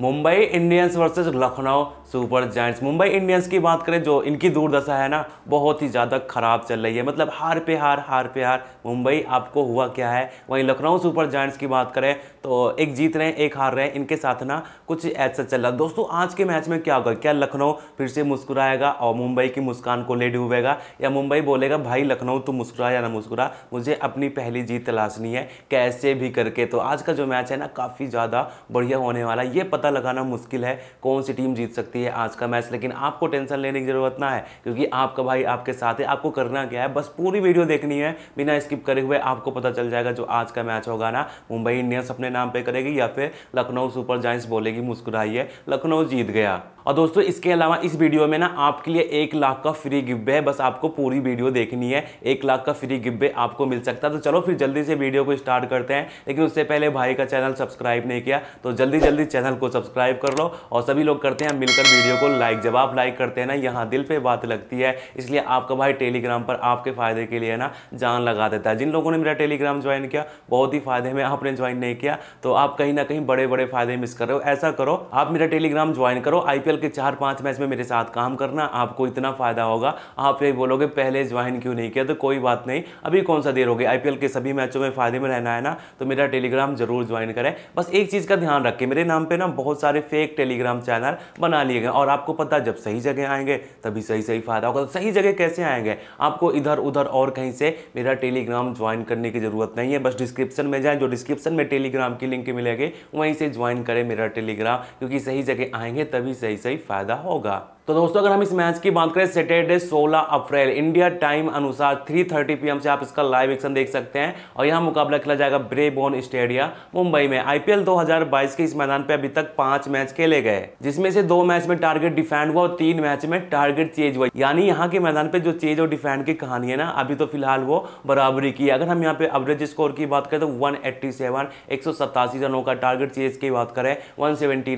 Mumbai Indians versus Lucknow Super Giants Mumbai Indians की बात करें जो इनकी दुर्दशा है ना बहुत ही ज़्यादा खराब चल रही है मतलब हार पे हार हार पे हार मुंबई आपको हुआ क्या है वहीं लखनऊ सुपर जैंट्स की बात करें तो एक जीत रहे हैं एक हार रहे हैं इनके साथ ना कुछ ऐसा चल रहा है दोस्तों आज के मैच में क्या होगा क्या लखनऊ फिर से मुस्कुराएगा और मुंबई की मुस्कान को ले डूबेगा या मुंबई बोलेगा भाई लखनऊ तो मुस्कुरा या ना मुस्कुरा मुझे अपनी पहली जीत तलाशनी है कैसे भी करके तो आज का जो मैच है ना काफ़ी ज़्यादा बढ़िया होने वाला है ये पता पता लगाना मुश्किल है कौन सी टीम जीत सकती है आज का मैच लेकिन आपको टेंशन लेने की ज़रूरत ना है क्योंकि आपका भाई आपके साथ है आपको करना क्या है बस पूरी वीडियो देखनी है बिना स्किप करे हुए आपको पता चल जाएगा जो आज का मैच होगा ना मुंबई इंडियंस अपने नाम पर करेगी या फिर लखनऊ सुपर जाइंस बोलेगी मुस्कुराइए लखनऊ जीत गया और दोस्तों इसके अलावा इस वीडियो में ना आपके लिए एक लाख का फ्री गिब्बे है बस आपको पूरी वीडियो देखनी है एक लाख का फ्री गिब्बे आपको मिल सकता है तो चलो फिर जल्दी से वीडियो को स्टार्ट करते हैं लेकिन उससे पहले भाई का चैनल सब्सक्राइब नहीं किया तो जल्दी जल्दी चैनल को सब्सक्राइब कर लो और सभी लोग करते हैं मिलकर वीडियो को लाइक जब आप लाइक करते हैं ना यहाँ दिल पर बात लगती है इसलिए आपका भाई टेलीग्राम पर आपके फ़ायदे के लिए ना जान लगा देता है जिन लोगों ने मेरा टेलीग्राम ज्वाइन किया बहुत ही फ़ायदे में आपने ज्वाइन नहीं किया तो आप कहीं ना कहीं बड़े बड़े फ़ायदे मिस कर रहे हो ऐसा करो आप मेरा टेलीग्राम ज्वाइन करो आई निकल के चार पांच मैच में मेरे साथ काम करना आपको इतना फ़ायदा होगा आप ये बोलोगे पहले ज्वाइन क्यों नहीं किया तो कोई बात नहीं अभी कौन सा देर हो गई आई के सभी मैचों में फ़ायदे में रहना है ना तो मेरा टेलीग्राम ज़रूर ज्वाइन करें बस एक चीज़ का ध्यान रखें मेरे नाम पर ना बहुत सारे फेक टेलीग्राम चैनल बना लिए गए और आपको पता जब सही जगह आएंगे तभी सही सही फ़ायदा होगा तो सही जगह कैसे आएंगे आपको इधर उधर और कहीं से मेरा टेलीग्राम ज्वाइन करने की ज़रूरत नहीं है बस डिस्क्रिप्शन में जाए जो डिस्क्रिप्शन में टेलीग्राम की लिंक मिलेगी वहीं से ज्वाइन करें मेरा टेलीग्राम क्योंकि सही जगह आएंगे तभी सही से ही फ़ायदा होगा तो दोस्तों अगर हम इस मैच की बात करें सैटरडे 16 अप्रैल इंडिया टाइम अनुसार 3:30 थर्टी पी से आप इसका लाइव एक्शन देख सकते हैं और यहाँ मुकाबला खेला जाएगा ब्रेबोन स्टेडियम मुंबई में आईपीएल 2022 के इस मैदान पे अभी तक पांच मैच खेले गए जिसमें से दो मैच में टारगेट डिफेंड हुआ और तीन मैच में टारगेट चेज हुआ यानी यहाँ के मैदान पर जो चेज और डिफेंड की कहानी है ना अभी तो फिलहाल वो बराबरी की अगर हम यहाँ पे एवरेज स्कोर की बात करें तो वन एट्टी रनों का टारगेट चेज की बात करें वन सेवेंटी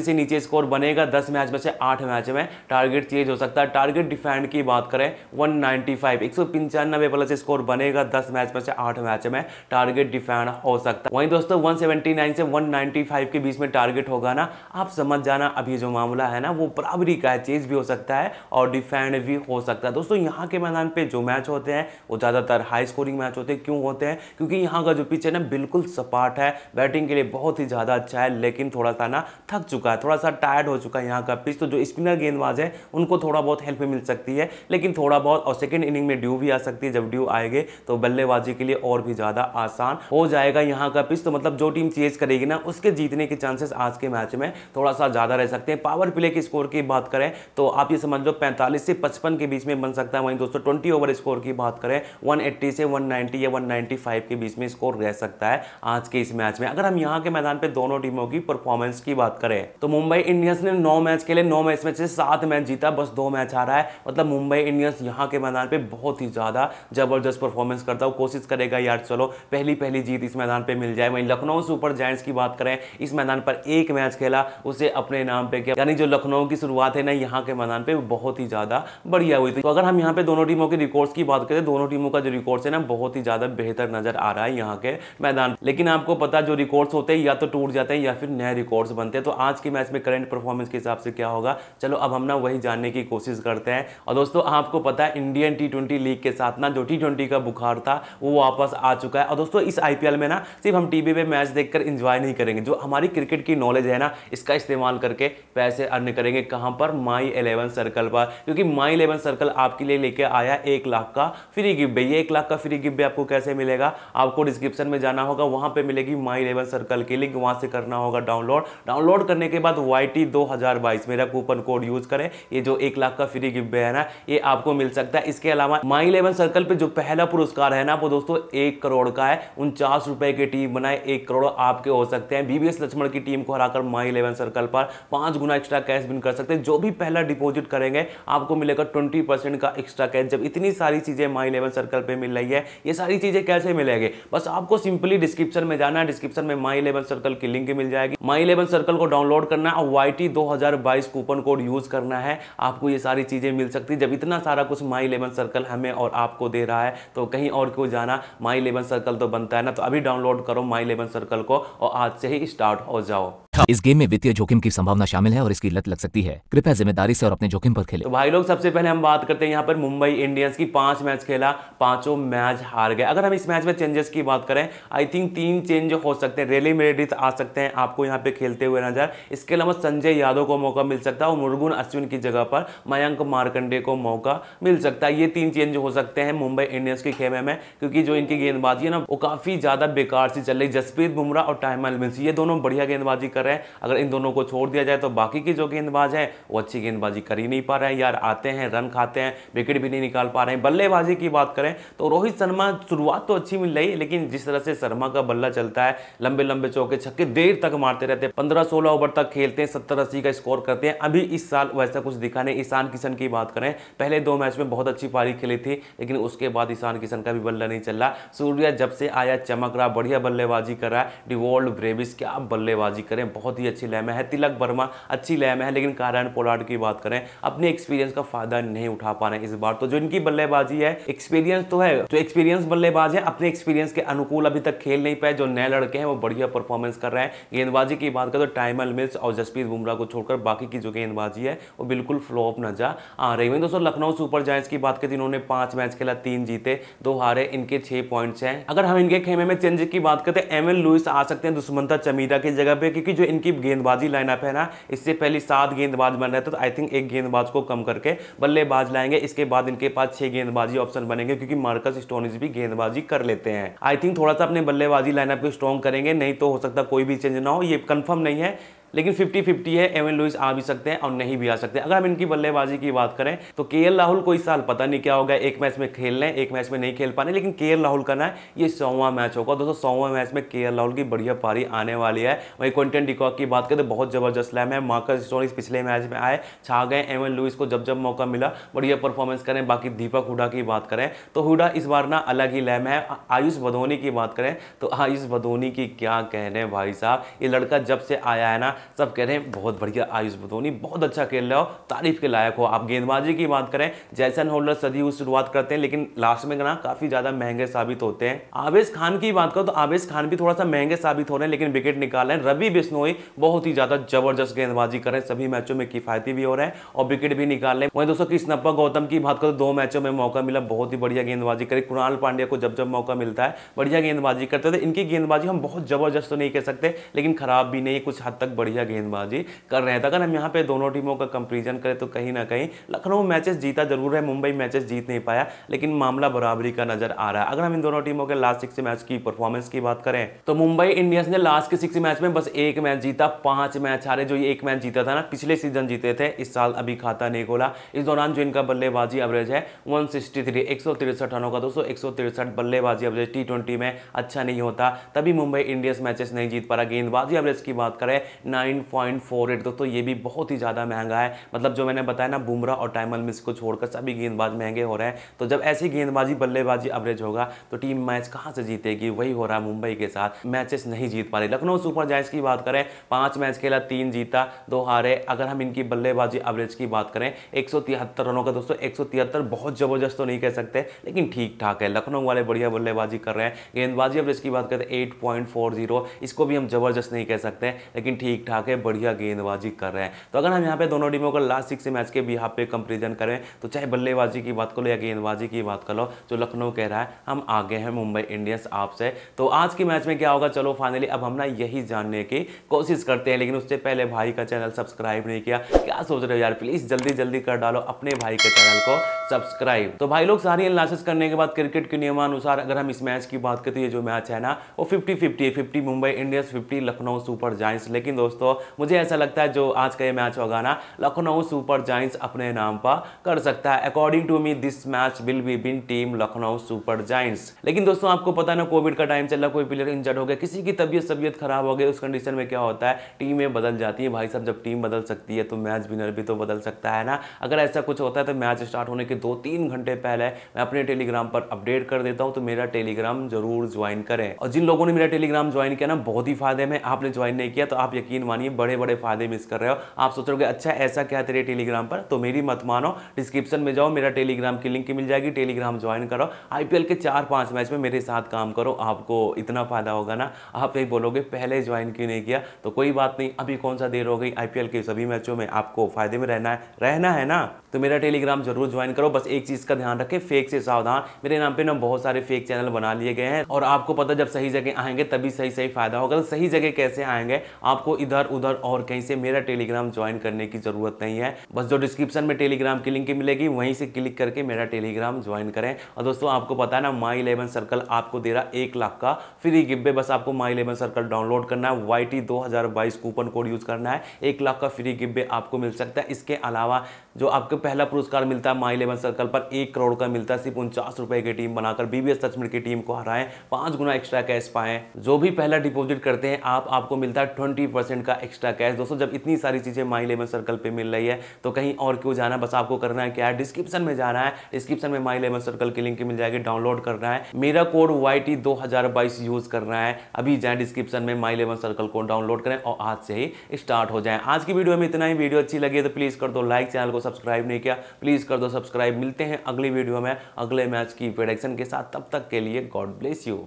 से नीचे स्कोर बनेगा दस मैच में से आठ आठ मैच में टारगेट चेंज हो सकता है टारगेट डिफेंड की बात करें वन नाइन्टी प्लस स्कोर बनेगा दस मैच में से आठ मैच में टारगेट डिफेंड हो सकता है वहीं दोस्तों वन से वन के बीच में टारगेट होगा ना आप समझ जाना अभी जो मामला है ना वो बराबरी का है चेज भी हो सकता है और डिफेंड भी हो सकता है दोस्तों यहाँ के मैदान पे जो मैच होते हैं वो ज़्यादातर हाई स्कोरिंग मैच होते हैं क्यों होते हैं क्योंकि यहाँ का जो पिच है ना बिल्कुल सपाट है बैटिंग के लिए बहुत ही ज़्यादा अच्छा है लेकिन थोड़ा सा ना थक चुका है थोड़ा सा टायर्ड हो चुका है यहाँ का पिच तो जो स्पिनर गेंदबाज हैं उनको थोड़ा बहुत हेल्प मिल सकती है लेकिन थोड़ा बहुत और सेकेंड इनिंग में ड्यू भी आ सकती है जब ड्यू आएंगे तो बल्लेबाजी के लिए और भी ज़्यादा आसान हो जाएगा यहाँ का पिच तो मतलब जो टीम चेज करेगी ना उसके जीतने के चांसेस आज के मैच में थोड़ा सा ज़्यादा रह सकते हैं पावर प्ले के स्कोर की बात करें तो आप ये समझ लो पैंतालीस से पचपन के बीच में बन सकता है वहीं दोस्तों ट्वेंटी ओवर स्कोर की बात करें वन से वन या वन के बीच में स्कोर रह सकता है आज के इस मैच में अगर हम यहाँ के मैदान पर दोनों टीमों की परफॉर्मेंस की बात करें तो मुंबई इंडियंस ने नौ मैच के लिए नौ इस मैच से सात मैच जीता बस दो मैच आ रहा है मतलब मुंबई इंडियंस यहाँ के मैदान पर बहुत ही ज़्यादा ज़बरदस्त परफॉर्मेंस करता हूँ कोशिश करेगा यार चलो पहली पहली जीत इस मैदान पर मिल जाए वहीं लखनऊ सुपर जायंट्स की बात करें इस मैदान पर एक मैच खेला उसे अपने नाम पे किया यानी जो लखनऊ की शुरुआत है ना यहाँ के मैदान पे बहुत ही ज़्यादा बढ़िया हुई थी तो अगर हम यहाँ पे दोनों टीमों के रिकॉर्ड्स की बात करें दोनों टीमों का जो रिकॉर्ड्स है ना बहुत ही ज़्यादा बेहतर नजर आ रहा है यहाँ के मैदान लेकिन आपको पता जो रिकॉर्ड्स होते हैं या तो टूट जाते हैं या फिर नए रिकॉर्ड्स बनते हैं तो आज के मैच में करंट परफॉर्मेंस के हिसाब से क्या होगा चलो अब हम ना वही जानने की कोशिश करते हैं और दोस्तों आपको पता है इंडियन टी लीग के साथ ना जो टी का बुखार था वो वापस आ चुका है और दोस्तों इस आई में ना सिर्फ हम टीवी पे मैच देखकर इंजॉय नहीं करेंगे जो हमारी क्रिकेट की नॉलेज है ना इसका इस्तेमाल करके पैसे अर्न करेंगे कहाँ पर माई एलेवन सर्कल पर क्योंकि माई इलेवन सर्कल आपके लिए लेके आया एक लाख का फ्री गिफ्ट भैया एक लाख का फ्री गिफ्ट भी आपको कैसे मिलेगा आपको डिस्क्रिप्शन में जाना होगा वहाँ पे मिलेगी माई इलेवन सर्कल की लिंक वहाँ से करना होगा डाउनलोड डाउनलोड करने के बाद वाई टी मेरा कूपन कूपन कोड यूज करें ये जो एक लाख का फ्री गिफ्ट है ना ये आपको मिल सकता है इसके अलावा माई इलेवन सर्कल पे जो पहला पुरस्कार है ना वो दोस्तों एक करोड़ का है उनचास रुपए की टीम बनाए एक करोड़ आपके हो सकते हैं बीबीएस लक्ष्मण की टीम को हराकर माई इलेवन सर्कल पर पांच गुना एक्स्ट्रा कैश बिन कर सकते हैं जो भी पहला डिपोजिट करेंगे आपको मिलेगा ट्वेंटी का एक्स्ट्रा कैश जब इतनी सारी चीजें माई इलेवन सर्कल पर मिल रही है ये सारी चीजें कैसे मिलेगी बस आपको सिंपली डिस्क्रिप्शन में जाना है डिस्क्रिप्शन में माई इलेवन सर्कल की लिंक मिल जाएगी माई इलेवन सर्कल को डाउनलोड करना और Y T coupon code use करना है आपको ये सारी चीज़ें मिल सकती जब इतना सारा कुछ माई इलेवन सर्कल हमें और आपको दे रहा है तो कहीं और क्यों जाना माई इलेवन सर्कल तो बनता है ना तो अभी डाउनलोड करो माई इलेवन सर्कल को और आज से ही स्टार्ट हो जाओ इस गेम में वित्तीय जोखिम की संभावना शामिल है और इसकी लत लग सकती है कृपया जिम्मेदारी से और अपने जोखिम पर खेलें। तो भाई लोग सबसे पहले हम बात करते हैं यहाँ पर मुंबई इंडियंस की पांच मैच खेला पांचों मैच हार गए अगर हम इस मैच में चेंजेस की बात करें आई थिंक तीन चेंज हो सकते हैं रेली मेडिस आ सकते हैं आपको यहाँ पे खेलते हुए नजर इसके अलावा संजय यादव को मौका मिल सकता है और मुर्गुन अश्विन की जगह पर मयंक मारकंडे को मौका मिल सकता है ये तीन चेंज हो सकते हैं मुंबई इंडियंस के खेमे में क्योंकि जो इनकी गेंदबाजी है ना वो काफ़ी ज़्यादा बेकार सी चल रही है जसप्रीत बुमराह और टाइम मिल्स ये दोनों बढ़िया गेंदबाजी कर रहे हैं अगर इन दोनों को छोड़ दिया जाए तो बाकी की जो गेंदबाज है वो अच्छी गेंदबाजी कर ही नहीं पा रहे हैं यार आते हैं रन खाते हैं विकेट भी नहीं निकाल पा रहे हैं बल्लेबाजी की बात करें तो रोहित शर्मा शुरुआत तो अच्छी मिल रही है लेकिन जिस तरह से शर्मा का बल्ला चलता है लंबे लंबे चौके छक्के देर तक मारते रहते हैं पंद्रह सोलह ओवर तक खेलते हैं सत्तर अस्सी का स्कोर करते हैं अब अभी इस साल वैसा कुछ दिखा नहीं ईशान किशन की बात करें पहले दो मैच में बहुत अच्छी पारी खेली थी लेकिन उसके बाद ईशान किशन का भी बल्ला नहीं चल रहा सूर्या जब से आया चमक रहा बढ़िया बल्लेबाजी कर रहा है डिवॉल्ड ब्रेविस क्या बल्लेबाजी करें बहुत ही अच्छी लय में है तिलक वर्मा अच्छी लय में है लेकिन कारण पोलार्ड की बात करें अपने एक्सपीरियंस का फायदा नहीं उठा पा रहे इस बार तो जो इनकी बल्लेबाजी है एक्सपीरियंस तो है जो एक्सपीरियंस बल्लेबाज है अपने एक्सपीरियंस के अनुकूल अभी तक खेल नहीं पाए जो नए लड़के हैं वो बढ़िया परफॉर्मेंस कर रहे हैं गेंदबाजी की बात करें तो टाइमल मिल्स और जसप्रीत बुमराह को छोड़कर बाकी की जो गेंद गेंदबाजी है वो बिल्कुल फ्लॉप नजर आ रही वहीं दोस्तों लखनऊ सुपर जायंट्स की बात करें तो इन्होंने पांच मैच खेला तीन जीते दो हारे इनके छह पॉइंट्स हैं अगर हम इनके खेमे में चेंज की बात करते तो हैं एम लुइस आ सकते हैं दुष्मंता चमीदा की जगह पर क्योंकि जो इनकी गेंदबाजी लाइनअप है ना इससे पहले सात गेंदबाज बन रहे थे तो आई थिंक एक गेंदबाज को कम करके बल्लेबाज लाएंगे इसके बाद इनके पास छह गेंदबाजी ऑप्शन बनेंगे क्योंकि मार्कस स्टोनिज भी गेंदबाजी कर लेते हैं आई थिंक थोड़ा सा अपने बल्लेबाजी लाइनअप को स्ट्रॉन्ग करेंगे नहीं तो हो सकता कोई भी चेंज ना हो ये कंफर्म नहीं है लेकिन फिफ्टी फिफ्टी है एवन लुइस आ भी सकते हैं और नहीं भी आ सकते अगर हम इनकी बल्लेबाजी की बात करें तो के राहुल को इस साल पता नहीं क्या होगा एक मैच में खेल रहे एक मैच में नहीं खेल पाने लेकिन के राहुल का ना ये सौवा मैच होगा दोस्तों सौवा मैच में के राहुल की बढ़िया पारी आने वाली है वहीं क्वेंटन डिकॉक की बात करें तो बहुत जबरदस्त लैम है मार्कस स्टोरी पिछले मैच में आए छा गए एवन लुइस को जब जब मौका मिला बढ़िया परफॉर्मेंस करें बाकी दीपक हुडा की बात करें तो हुडा इस बार ना अलग ही लैम है आयुष भदोनी की बात करें तो आयुष भदोनी की क्या कहने भाई साहब ये लड़का जब से आया है ना सब कह रहे हैं बहुत बढ़िया आयुष धोनी बहुत अच्छा खेल रहे हो तारीफ के लायक हो आप गेंदबाजी की बात करें जैसन होल्डर सदी हुई शुरुआत करते हैं लेकिन लास्ट में ना काफ़ी ज़्यादा महंगे साबित होते हैं आवेश खान की बात करो तो आवेश खान भी थोड़ा सा महंगे साबित हो रहे हैं लेकिन विकेट निकाल रहे हैं रवि बिश्नोई बहुत ही ज़्यादा जबरदस्त गेंदबाजी कर रहे हैं सभी मैचों में किफायती भी हो रहे हैं और विकेट भी निकाल रहे हैं वही दोस्तों कृष्णप्पा गौतम की बात करो तो दो मैचों में मौका मिला बहुत ही बढ़िया गेंदबाजी करी कुणाल पांड्या को जब जब मौका मिलता है बढ़िया गेंदबाजी करते थे इनकी गेंदबाजी हम बहुत जबरदस्त तो नहीं कह सकते लेकिन खराब भी नहीं कुछ हद तक बढ़िया बढ़िया गेंदबाजी कर रहे थे तो अगर हम यहाँ पे दोनों टीमों का कंपेरिजन करें तो कहीं ना कहीं लखनऊ मैचेस जीता जरूर है मुंबई मैचेस जीत नहीं पाया लेकिन मामला बराबरी का नजर आ रहा है अगर हम इन दोनों टीमों के लास्ट सिक्स मैच की परफॉर्मेंस की बात करें तो मुंबई इंडियंस ने लास्ट के सिक्स मैच में बस एक मैच जीता पांच मैच हारे जो ये एक मैच जीता था ना पिछले सीजन जीते थे इस साल अभी खाता नहीं खोला इस दौरान जो इनका बल्लेबाजी एवरेज है वन सिक्सटी थ्री एक सौ तिरसठ रनों का दोस्तों एक सौ तिरसठ बल्लेबाजी एवरेज टी ट्वेंटी में अच्छा नहीं होता तभी मुंबई इंडियंस मैचेस नहीं जीत पा रहा गेंदबाजी एवरेज की बात करें नाइन पॉइंट फोर एट दोस्तों ये भी बहुत ही ज़्यादा महंगा है मतलब जो मैंने बताया ना बुमरा और टाइमल मिस को छोड़कर सभी गेंदबाज महंगे हो रहे हैं तो जब ऐसी गेंदबाजी बल्लेबाजी एवरेज होगा तो टीम मैच कहाँ से जीतेगी वही हो रहा है मुंबई के साथ मैचेस नहीं जीत पा रही लखनऊ सुपर जायंट्स की बात करें पाँच मैच खेला तीन जीता दो हारे अगर हम इनकी बल्लेबाजी एवरेज की बात करें एक रनों का दोस्तों एक बहुत ज़बरदस्त तो नहीं कह सकते लेकिन ठीक ठाक है लखनऊ वाले बढ़िया बल्लेबाजी कर रहे हैं गेंदबाजी एवरेज की बात करें एट इसको भी हम जबरदस्त नहीं कह सकते लेकिन ठीक ठाक है बढ़िया गेंदबाजी कर रहे हैं तो अगर हम यहाँ पे दोनों टीमों को लास्ट सिक्स मैच के भी यहाँ पे कंपेरिजन करें तो चाहे बल्लेबाजी की बात करो या गेंदबाजी की बात करो जो लखनऊ कह रहा है हम आगे हैं मुंबई इंडियंस आपसे तो आज के मैच में क्या होगा चलो फाइनली अब हम ना यही जानने की कोशिश करते हैं लेकिन उससे पहले भाई का चैनल सब्सक्राइब नहीं किया क्या सोच रहे हो यार प्लीज़ जल्दी जल्दी कर डालो अपने भाई के चैनल को सब्सक्राइब तो भाई लोग सारी एनालिसिस करने के बाद क्रिकेट के नियमानुसार अगर हम इस मैच की बात करते तो हैं जो मैच है ना वो fifty fifty fifty Mumbai Indians fifty Lucknow super giants लेकिन दोस्तों दोस्तों मुझे ऐसा लगता है जो आज का ये मैच होगा ना लखनऊ सुपर जाइंट्स अपने नाम पर कर सकता है according to me this match will be win team Lucknow super giants लेकिन दोस्तों आपको पता ना कोविड का टाइम चला कोई प्लेयर इंजर्ड हो गया किसी की तबियत तबियत खराब हो गई उस कंडीशन में क्या होता है टीमें बदल जाती है भाई साहब जब टीम बदल सकती है तो मैच विनर भी तो बदल सकता है ना अगर ऐसा कुछ होता है तो मैच स्टार्ट होने के दो तीन घंटे पहले मैं अपने टेलीग्राम पर अपडेट कर देता हूँ तो मेरा टेलीग्राम जरूर ज्वाइन करें और जिन लोगों ने मेरा टेलीग्राम ज्वाइन किया ना बहुत ही फायदे में आपने ज्वाइन नहीं किया तो आप यकीन यकीन मानिए बड़े बड़े फायदे मिस कर रहे हो आप सोच रहे हो अच्छा ऐसा क्या तेरे टेलीग्राम पर तो मेरी मत मानो डिस्क्रिप्शन में जाओ मेरा टेलीग्राम की लिंक मिल जाएगी टेलीग्राम ज्वाइन करो आईपीएल के चार पांच मैच में मेरे साथ काम करो आपको इतना फ़ायदा होगा ना आप यही बोलोगे पहले ज्वाइन क्यों नहीं किया तो कोई बात नहीं अभी कौन सा देर हो गई आईपीएल के सभी मैचों में आपको फायदे में रहना है रहना है ना तो मेरा टेलीग्राम जरूर ज्वाइन करो बस एक चीज़ का ध्यान रखें फेक से सावधान मेरे नाम पे ना बहुत सारे फेक चैनल बना लिए गए हैं और आपको पता जब सही जगह आएंगे तभी सही सही फायदा होगा तो सही जगह कैसे आएंगे आपको इधर इधर उधर और कहीं से मेरा टेलीग्राम ज्वाइन करने की ज़रूरत नहीं है बस जो डिस्क्रिप्शन में टेलीग्राम की लिंक मिलेगी वहीं से क्लिक करके मेरा टेलीग्राम ज्वाइन करें और दोस्तों आपको पता है ना माई इलेवन सर्कल आपको दे रहा एक लाख का फ्री गिब्बे बस आपको माई इलेवन सर्कल डाउनलोड करना है Y T coupon code use करना है एक लाख का फ्री गिब्बे आपको मिल सकता है इसके अलावा जो आपको पहला पुरस्कार मिलता है माई इलेवन सर्कल पर एक करोड़ का मिलता है सिर्फ उनचास रुपए की टीम बनाकर बीबीएस सचमिट की टीम को हराएं पांच गुना एक्स्ट्रा कैश पाएं जो भी पहला डिपॉजिट करते हैं आप आपको मिलता है ट्वेंटी का एक्स्ट्रा कैश दोस्तों जब इतनी सारी चीज़ें माई लेवन सर्कल पर मिल रही है तो कहीं और क्यों जाना बस आपको करना है क्या है डिस्क्रिप्शन में जाना है डिस्क्रिप्शन में माई लेवन सर्कल की लिंक मिल जाएगी डाउनलोड करना है मेरा कोड वाई टी यूज़ करना है अभी जाए डिस्क्रिप्शन में माई लेवन सर्कल को डाउनलोड करें और आज से ही स्टार्ट हो जाए आज की वीडियो में इतना ही वीडियो अच्छी लगी तो प्लीज़ कर दो लाइक चैनल को सब्सक्राइब नहीं किया प्लीज़ कर दो सब्सक्राइब मिलते हैं अगली वीडियो में अगले मैच की प्रोडक्शन के साथ तब तक के लिए गॉड ब्लेस यू